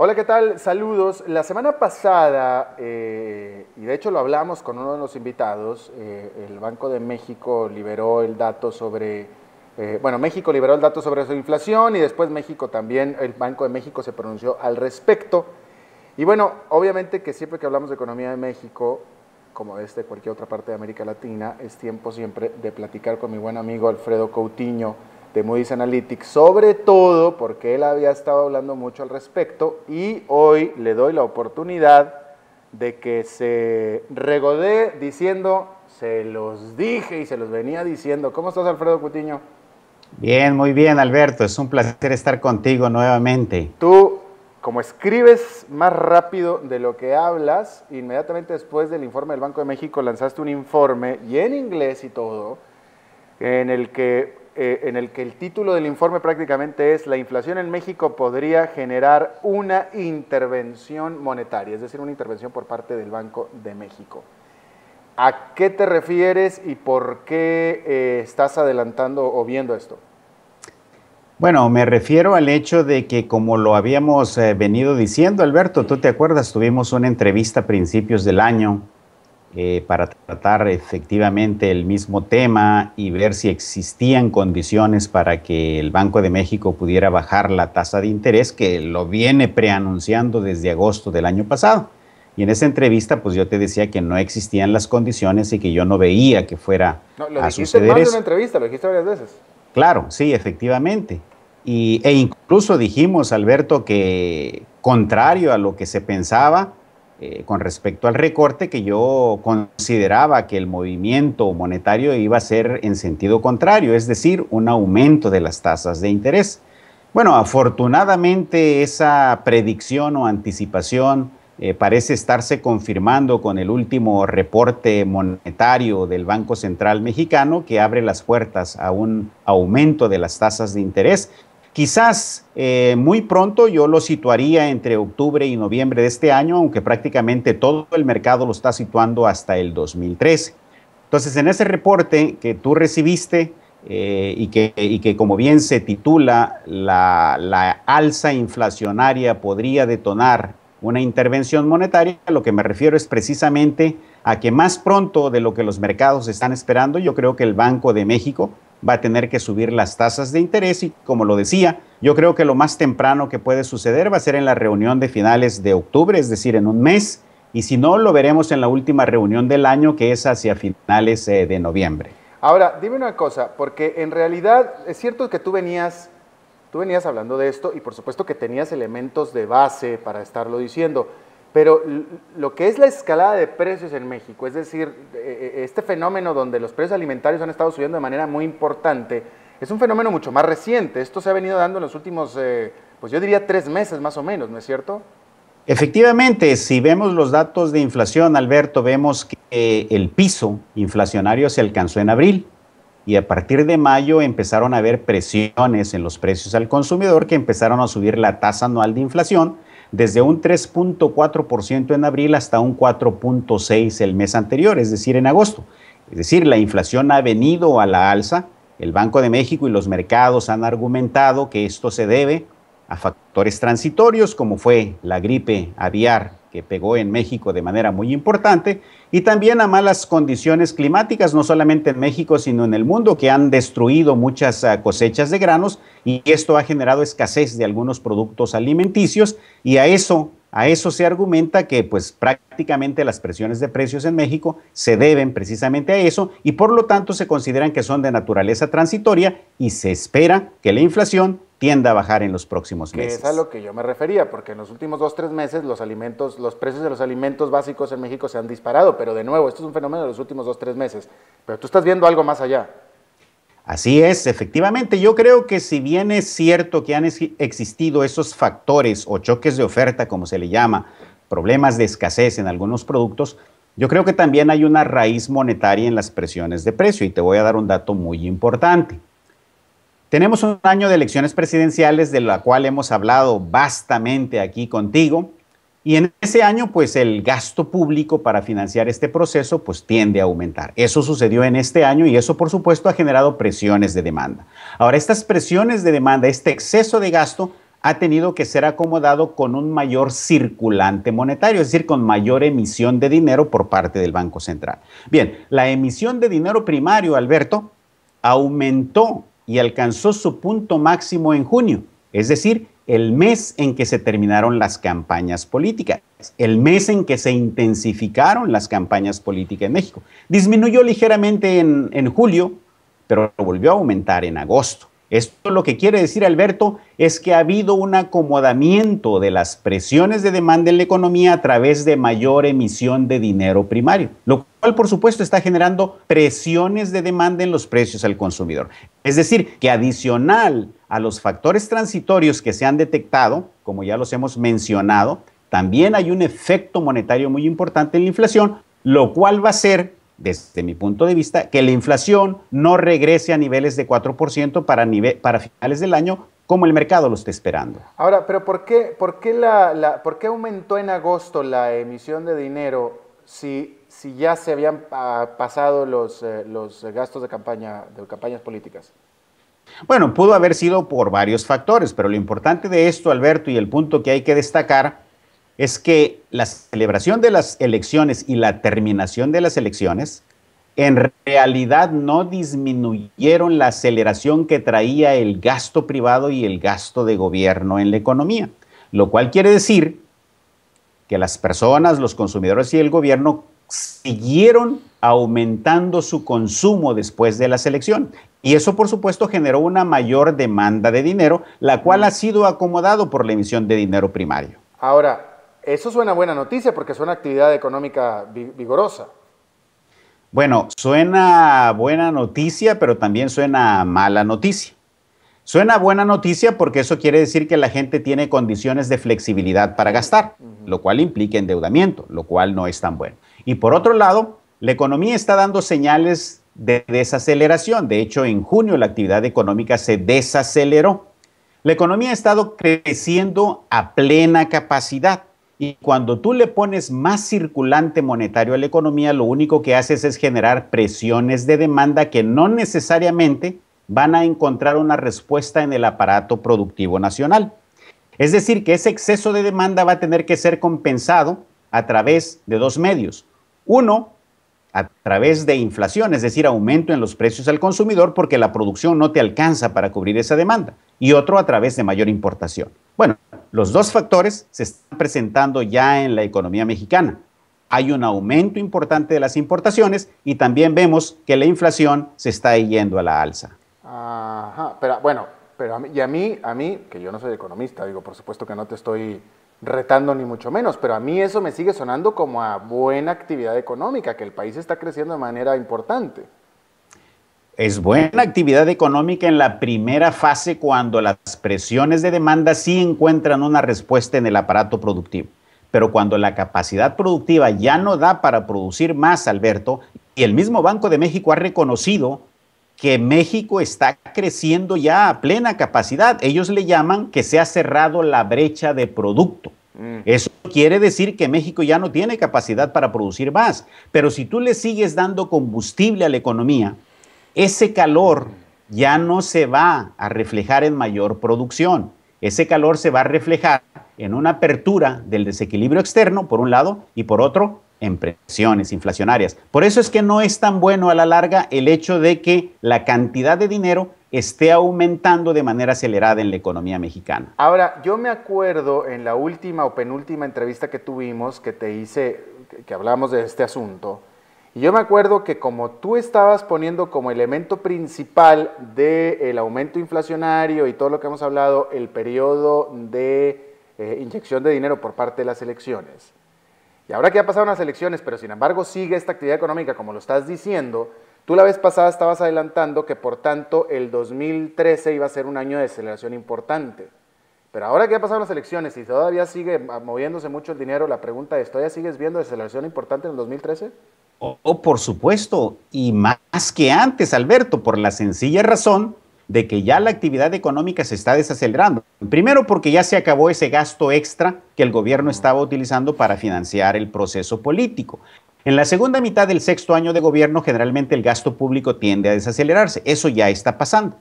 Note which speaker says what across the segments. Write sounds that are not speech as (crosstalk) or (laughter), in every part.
Speaker 1: Hola, ¿qué tal? Saludos. La semana pasada, eh, y de hecho lo hablamos con uno de los invitados, eh, el Banco de México liberó el dato sobre, eh, bueno, México liberó el dato sobre su inflación y después México también, el Banco de México se pronunció al respecto. Y bueno, obviamente que siempre que hablamos de economía de México, como es de cualquier otra parte de América Latina, es tiempo siempre de platicar con mi buen amigo Alfredo Coutinho de Moody's Analytics, sobre todo porque él había estado hablando mucho al respecto y hoy le doy la oportunidad de que se regode diciendo, se los dije y se los venía diciendo. ¿Cómo estás, Alfredo Cutiño?
Speaker 2: Bien, muy bien, Alberto. Es un placer estar contigo nuevamente.
Speaker 1: Tú, como escribes más rápido de lo que hablas, inmediatamente después del informe del Banco de México lanzaste un informe, y en inglés y todo, en el que eh, en el que el título del informe prácticamente es La inflación en México podría generar una intervención monetaria, es decir, una intervención por parte del Banco de México. ¿A qué te refieres y por qué eh, estás adelantando o viendo esto?
Speaker 2: Bueno, me refiero al hecho de que como lo habíamos eh, venido diciendo, Alberto, tú te acuerdas, tuvimos una entrevista a principios del año eh, para tratar efectivamente el mismo tema y ver si existían condiciones para que el Banco de México pudiera bajar la tasa de interés, que lo viene preanunciando desde agosto del año pasado. Y en esa entrevista, pues yo te decía que no existían las condiciones y que yo no veía que fuera
Speaker 1: no, lo a suceder más En una entrevista, lo dijiste varias veces. Claro,
Speaker 2: sí, efectivamente. e incluso dijimos, Alberto, que contrario a lo que se pensaba, eh, con respecto al recorte que yo consideraba que el movimiento monetario iba a ser en sentido contrario, es decir, un aumento de las tasas de interés. Bueno, afortunadamente esa predicción o anticipación eh, parece estarse confirmando con el último reporte monetario del Banco Central Mexicano que abre las puertas a un aumento de las tasas de interés Quizás eh, muy pronto yo lo situaría entre octubre y noviembre de este año, aunque prácticamente todo el mercado lo está situando hasta el 2013. Entonces, en ese reporte que tú recibiste eh, y, que, y, que, como bien se titula, la, la alza inflacionaria podría detonar una intervención monetaria, lo que me refiero es precisamente a que más pronto de lo que los mercados están esperando, yo creo que el Banco de México va a tener que subir las tasas de interés y como lo decía, yo creo que lo más temprano que puede suceder va a ser en la reunión de finales de octubre, es decir, en un mes, y si no, lo veremos en la última reunión del año que es hacia finales eh, de noviembre.
Speaker 1: Ahora, dime una cosa, porque en realidad es cierto que tú venías, tú venías hablando de esto y por supuesto que tenías elementos de base para estarlo diciendo, pero lo que es la escalada de precios en México, es decir, e, e, este fenómeno donde los precios alimentarios han estado subiendo de manera muy importante, es un fenómeno mucho más reciente. Esto se ha venido dando en los últimos, eh, pues yo diría tres meses más o menos, ¿no es cierto?
Speaker 2: Efectivamente, si vemos los datos de inflación, Alberto, vemos que eh, el piso inflacionario se alcanzó en abril y a partir de mayo empezaron a haber presiones en los precios al consumidor que empezaron a subir la tasa anual de inflación desde un 3.4% en abril hasta un 4.6% el mes anterior, es decir, en agosto. Es decir, la inflación ha venido a la alza. El Banco de México y los mercados han argumentado que esto se debe a factores transitorios como fue la gripe aviar que pegó en México de manera muy importante, y también a malas condiciones climáticas, no solamente en México, sino en el mundo, que han destruido muchas ah, cosechas de granos y esto ha generado escasez de algunos productos alimenticios y a eso a eso se argumenta que pues prácticamente las presiones de precios en México se deben precisamente a eso y por lo tanto se consideran que son de naturaleza transitoria y se espera que la inflación tienda a bajar en los próximos meses. es a lo
Speaker 1: que yo me refería, porque en los últimos dos, tres meses los alimentos, los precios de los alimentos básicos en México se han disparado, pero de nuevo, esto es un fenómeno de los últimos dos, tres meses. Pero tú estás viendo algo más allá.
Speaker 2: Así es, efectivamente, yo creo que si bien es cierto que han existido esos factores o choques de oferta, como se le llama, problemas de escasez en algunos productos, yo creo que también hay una raíz monetaria en las presiones de precio y te voy a dar un dato muy importante. Tenemos un año de elecciones presidenciales de la cual hemos hablado bastante aquí contigo y en ese año, pues el gasto público para financiar este proceso, pues tiende a aumentar. Eso sucedió en este año y eso, por supuesto, ha generado presiones de demanda. Ahora, estas presiones de demanda, este exceso de gasto, ha tenido que ser acomodado con un mayor circulante monetario, es decir, con mayor emisión de dinero por parte del Banco Central. Bien, la emisión de dinero primario, Alberto, aumentó y alcanzó su punto máximo en junio, es decir, el mes en que se terminaron las campañas políticas, el mes en que se intensificaron las campañas políticas en México. Disminuyó ligeramente en, en julio, pero volvió a aumentar en agosto. Esto lo que quiere decir Alberto es que ha habido un acomodamiento de las presiones de demanda en la economía a través de mayor emisión de dinero primario, lo cual por supuesto está generando presiones de demanda en los precios al consumidor. Es decir, que adicional a los factores transitorios que se han detectado, como ya los hemos mencionado, también hay un efecto monetario muy importante en la inflación, lo cual va a ser desde mi punto de vista, que la inflación no regrese a niveles de 4% para, finales del año, como el mercado lo está esperando.
Speaker 1: Ahora, pero ¿por qué, por qué, aumentó en agosto la emisión de dinero si, si ya se habían ah, pasado los, eh, los gastos de, campaña, de campañas políticas?
Speaker 2: Bueno, pudo haber sido por varios factores, pero lo importante de esto, Alberto, y el punto que hay que destacar, es que la celebración de las elecciones y la terminación de las elecciones en realidad no disminuyeron la aceleración que traía el gasto privado y el gasto de gobierno en la economía, lo cual quiere decir que las personas, los consumidores y el gobierno siguieron aumentando su consumo después de la selección. Y eso, por supuesto, generó una mayor demanda de dinero, la cual ha sido acomodado por la emisión de dinero primario.
Speaker 1: Ahora, eso suena buena noticia porque suena actividad económica vigorosa.
Speaker 2: Bueno, suena buena noticia, pero también suena mala noticia. Suena buena noticia porque eso quiere decir que la gente tiene condiciones de flexibilidad para gastar, lo cual implica endeudamiento, lo cual no es tan bueno. Y por otro lado, la economía está dando señales de desaceleración. De hecho, en junio la actividad económica se desaceleró. La economía ha estado creciendo a plena capacidad. Y cuando tú le pones más circulante monetario a la economía, lo único que haces es generar presiones de demanda que no necesariamente van a encontrar una respuesta en el aparato productivo nacional. Es decir, que ese exceso de demanda va a tener que ser compensado a través de dos medios. Uno, a través de inflación, es decir, aumento en los precios al consumidor porque la producción no te alcanza para cubrir esa demanda y otro a través de mayor importación. Bueno, los dos factores se están presentando ya en la economía mexicana. Hay un aumento importante de las importaciones y también vemos que la inflación se está yendo a la alza.
Speaker 1: Ajá, pero bueno, pero y a mí, a mí, que yo no soy economista, digo, por supuesto que no te estoy retando ni mucho menos, pero a mí eso me sigue sonando como a buena actividad económica, que el país está creciendo de manera importante
Speaker 2: es buena actividad económica en la primera fase cuando las presiones de demanda sí encuentran una respuesta en el aparato productivo. Pero cuando la capacidad productiva ya no da para producir más, Alberto, y el mismo Banco de México ha reconocido que México está creciendo ya a plena capacidad. Ellos le llaman que se ha cerrado la brecha de producto. Mm. Eso quiere decir que México ya no tiene capacidad para producir más. Pero si tú le sigues dando combustible a la economía, ese calor ya no se va a reflejar en mayor producción. Ese calor se va a reflejar en una apertura del desequilibrio externo, por un lado, y por otro, en presiones inflacionarias. Por eso es que no es tan bueno a la larga el hecho de que la cantidad de dinero esté aumentando de manera acelerada en la economía mexicana.
Speaker 1: Ahora, yo me acuerdo en la última o penúltima entrevista que tuvimos, que te hice, que hablamos de este asunto, y yo me acuerdo que como tú estabas poniendo como elemento principal del aumento inflacionario y todo lo que hemos hablado, el periodo de eh, inyección de dinero por parte de las elecciones, y ahora que ya pasaron las elecciones, pero sin embargo sigue esta actividad económica como lo estás diciendo, tú la vez pasada estabas adelantando que por tanto el 2013 iba a ser un año de aceleración importante. Pero ahora que ya pasaron las elecciones y todavía sigue moviéndose mucho el dinero, la pregunta es, ¿todavía sigues viendo aceleración importante en el 2013?
Speaker 2: o oh, por supuesto, y más que antes, Alberto, por la sencilla razón de que ya la actividad económica se está desacelerando. Primero porque ya se acabó ese gasto extra que el gobierno estaba utilizando para financiar el proceso político. En la segunda mitad del sexto año de gobierno, generalmente el gasto público tiende a desacelerarse. Eso ya está pasando.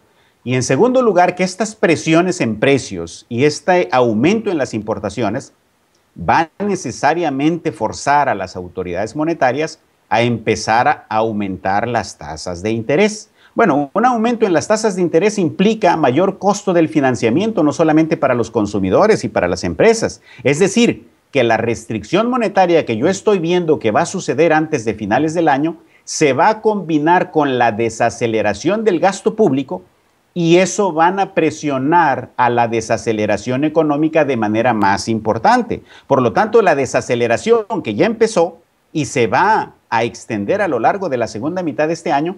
Speaker 2: Y en segundo lugar, que estas presiones en precios y este aumento en las importaciones van a necesariamente forzar a las autoridades monetarias a empezar a aumentar las tasas de interés. Bueno, un aumento en las tasas de interés implica mayor costo del financiamiento, no solamente para los consumidores y para las empresas. Es decir, que la restricción monetaria que yo estoy viendo que va a suceder antes de finales del año se va a combinar con la desaceleración del gasto público y eso van a presionar a la desaceleración económica de manera más importante. Por lo tanto, la desaceleración que ya empezó y se va a extender a lo largo de la segunda mitad de este año,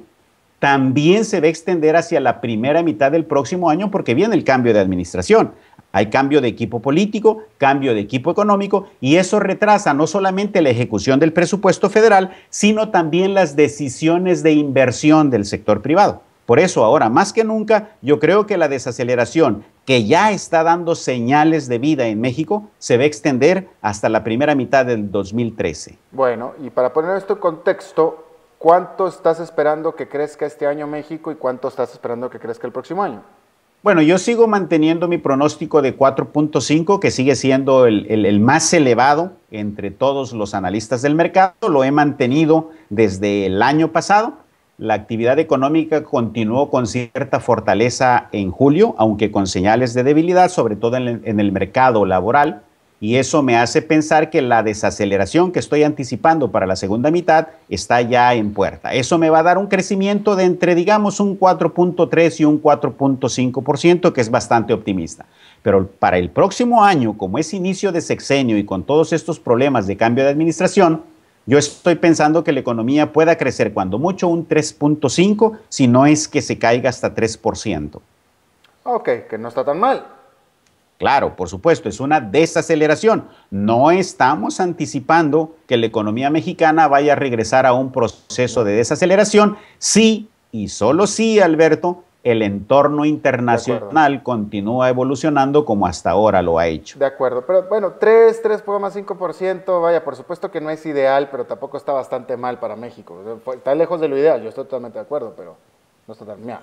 Speaker 2: también se va a extender hacia la primera mitad del próximo año porque viene el cambio de administración. Hay cambio de equipo político, cambio de equipo económico y eso retrasa no solamente la ejecución del presupuesto federal, sino también las decisiones de inversión del sector privado. Por eso ahora, más que nunca, yo creo que la desaceleración que ya está dando señales de vida en México se va a extender hasta la primera mitad del 2013.
Speaker 1: Bueno, y para poner esto en contexto, ¿cuánto estás esperando que crezca este año México y cuánto estás esperando que crezca el próximo año?
Speaker 2: Bueno, yo sigo manteniendo mi pronóstico de 4.5, que sigue siendo el, el, más elevado entre todos los analistas del mercado. Lo he mantenido desde el año pasado la actividad económica continuó con cierta fortaleza en julio, aunque con señales de debilidad, sobre todo en el, mercado laboral, y eso me hace pensar que la desaceleración que estoy anticipando para la segunda mitad está ya en puerta. Eso me va a dar un crecimiento de entre, digamos, un 4.3 y un 4.5%, que es bastante optimista. Pero para el próximo año, como es inicio de sexenio y con todos estos problemas de cambio de administración, yo estoy pensando que la economía pueda crecer cuando mucho un 3.5, si no es que se caiga hasta 3%.
Speaker 1: Ok, que no está tan mal.
Speaker 2: Claro, por supuesto, es una desaceleración. No estamos anticipando que la economía mexicana vaya a regresar a un proceso de desaceleración, sí y solo sí, Alberto, el entorno internacional continúa evolucionando como hasta ahora lo ha hecho.
Speaker 1: De acuerdo, pero bueno, 3, 3,5%, vaya, por supuesto que no es ideal, pero tampoco está bastante mal para México. Está lejos de lo ideal, yo estoy totalmente de acuerdo, pero no está tan mal.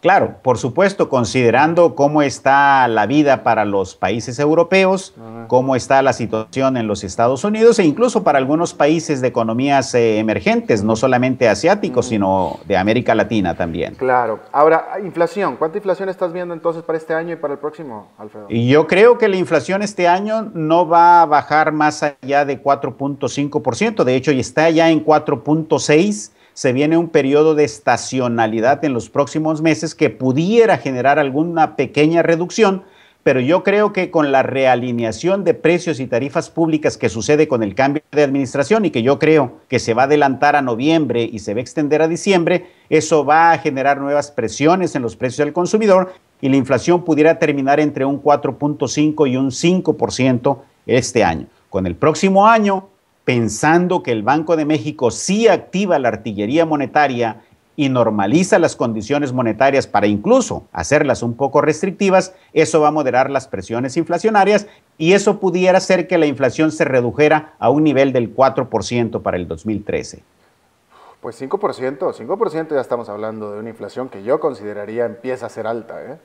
Speaker 2: Claro, por supuesto, considerando cómo está la vida para los países europeos, cómo está la situación en los Estados Unidos e incluso para algunos países de economías eh, emergentes, no solamente asiáticos, sino de América Latina también.
Speaker 1: Claro. Ahora, inflación. ¿Cuánta inflación estás viendo entonces para este año y para el próximo, Alfredo?
Speaker 2: Yo creo que la inflación este año no va a bajar más allá de 4.5%, de hecho, ya está ya en 4.6% se viene un periodo de estacionalidad en los próximos meses que pudiera generar alguna pequeña reducción, pero yo creo que con la realineación de precios y tarifas públicas que sucede con el cambio de administración y que yo creo que se va a adelantar a noviembre y se va a extender a diciembre, eso va a generar nuevas presiones en los precios del consumidor y la inflación pudiera terminar entre un 4.5 y un 5% este año. Con el próximo año pensando que el Banco de México sí activa la artillería monetaria y normaliza las condiciones monetarias para incluso hacerlas un poco restrictivas, eso va a moderar las presiones inflacionarias y eso pudiera hacer que la inflación se redujera a un nivel del 4% para el 2013.
Speaker 1: Pues 5%, 5% ya estamos hablando de una inflación que yo consideraría empieza a ser alta. ¿eh?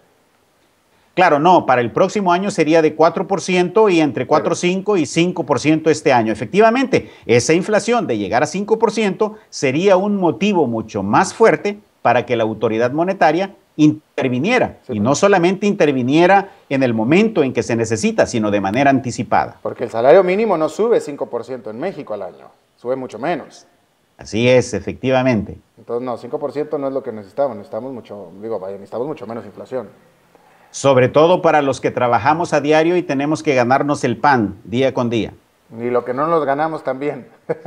Speaker 2: Claro, no, para el próximo año sería de 4% y entre 4,5 y 5% este año. Efectivamente, esa inflación de llegar a 5% sería un motivo mucho más fuerte para que la autoridad monetaria interviniera y no solamente interviniera en el momento en que se necesita, sino de manera anticipada.
Speaker 1: Porque el salario mínimo no sube 5% en México al año, sube mucho menos.
Speaker 2: Así es, efectivamente.
Speaker 1: Entonces, no, 5% no es lo que necesitamos, mucho, digo, necesitamos mucho menos inflación
Speaker 2: sobre todo para los que trabajamos a diario y tenemos que ganarnos el pan día con día.
Speaker 1: Y lo que no nos ganamos también. (laughs)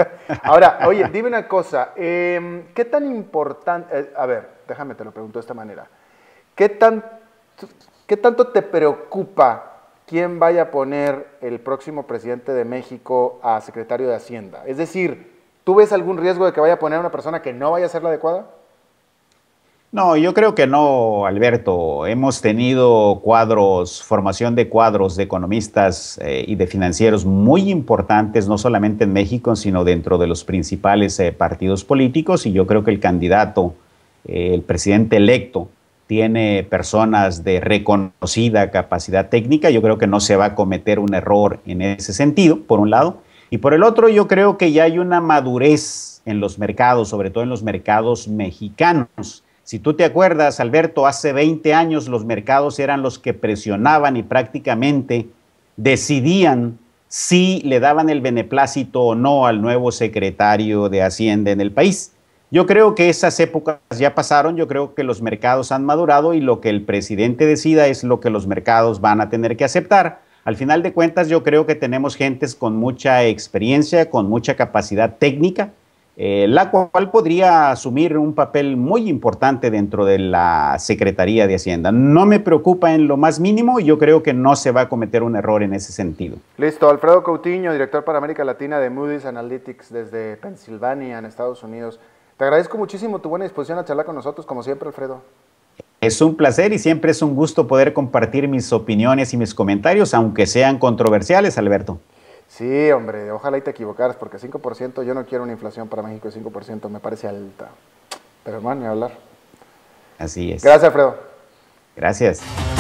Speaker 1: Ahora, oye, dime una cosa, em, ¿qué tan importante, eh, a ver, déjame te lo pregunto de esta manera, ¿qué, ¿qué tanto te preocupa quién vaya a poner el próximo presidente de México a secretario de Hacienda? Es decir, ¿tú ves algún riesgo de que vaya a poner a una persona que no vaya a ser la adecuada?
Speaker 2: No, yo creo que no, Alberto. Hemos tenido cuadros, formación de cuadros de economistas eh, y de financieros muy importantes, no solamente en México, sino dentro de los principales eh, partidos políticos. Y yo creo que el candidato, eh, el presidente electo, tiene personas de reconocida capacidad técnica. Yo creo que no se va a cometer un error en ese sentido, por un lado. Y por el otro, yo creo que ya hay una madurez en los mercados, sobre todo en los mercados mexicanos si tú te acuerdas, Alberto, hace 20 años los mercados eran los que presionaban y prácticamente decidían si le daban el beneplácito o no al nuevo secretario de Hacienda en el país. Yo creo que esas épocas ya pasaron, yo creo que los mercados han madurado y lo que el presidente decida es lo que los mercados van a tener que aceptar. Al final de cuentas, yo creo que tenemos gentes con mucha experiencia, con mucha capacidad técnica, eh, la cual podría asumir un papel muy importante dentro de la Secretaría de Hacienda. No me preocupa en lo más mínimo, y yo creo que no se va a cometer un error en ese sentido.
Speaker 1: Listo, Alfredo Coutinho, director para América Latina de Moody's Analytics desde Pensilvania, en Estados Unidos. Te agradezco muchísimo tu buena disposición a charlar con nosotros, como siempre, Alfredo.
Speaker 2: Es un placer y siempre es un gusto poder compartir mis opiniones y mis comentarios, aunque sean controversiales, Alberto.
Speaker 1: Sí, hombre, ojalá y te equivocaras, porque 5%, yo no quiero una inflación para México de 5%, me parece alta. Pero hermano, ni hablar. Así es. Gracias, Alfredo.
Speaker 2: Gracias.